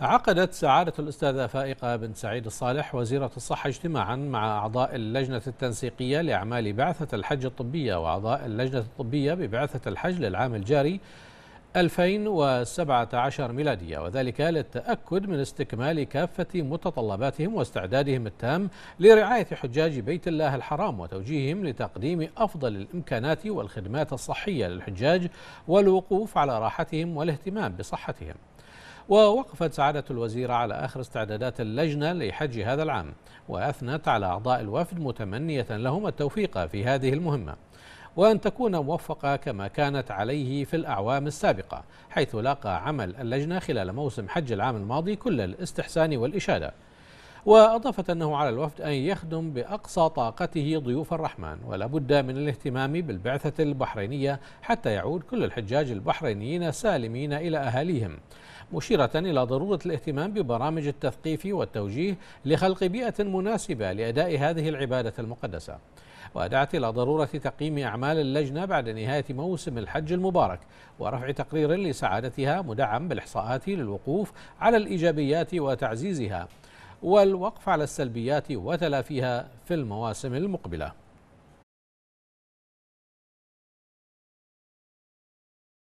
عقدت سعادة الأستاذة فائقة بن سعيد الصالح وزيرة الصحة اجتماعا مع أعضاء اللجنة التنسيقية لأعمال بعثة الحج الطبية وأعضاء اللجنة الطبية ببعثة الحج للعام الجاري 2017 ميلادية وذلك للتأكد من استكمال كافة متطلباتهم واستعدادهم التام لرعاية حجاج بيت الله الحرام وتوجيههم لتقديم أفضل الإمكانات والخدمات الصحية للحجاج والوقوف على راحتهم والاهتمام بصحتهم ووقفت سعادة الوزيرة على آخر استعدادات اللجنة لحج هذا العام وأثنت على أعضاء الوفد متمنية لهم التوفيق في هذه المهمة وأن تكون موفقة كما كانت عليه في الأعوام السابقة حيث لاقى عمل اللجنة خلال موسم حج العام الماضي كل الاستحسان والإشادة وأضافت أنه على الوفد أن يخدم بأقصى طاقته ضيوف الرحمن ولا بد من الاهتمام بالبعثة البحرينية حتى يعود كل الحجاج البحرينيين سالمين إلى أهاليهم مشيرة إلى ضرورة الاهتمام ببرامج التثقيف والتوجيه لخلق بيئة مناسبة لأداء هذه العبادة المقدسة ودعت إلى ضرورة تقييم أعمال اللجنة بعد نهاية موسم الحج المبارك ورفع تقرير لسعادتها مدعم بالإحصاءات للوقوف على الإيجابيات وتعزيزها والوقف على السلبيات وتلافيها في المواسم المقبله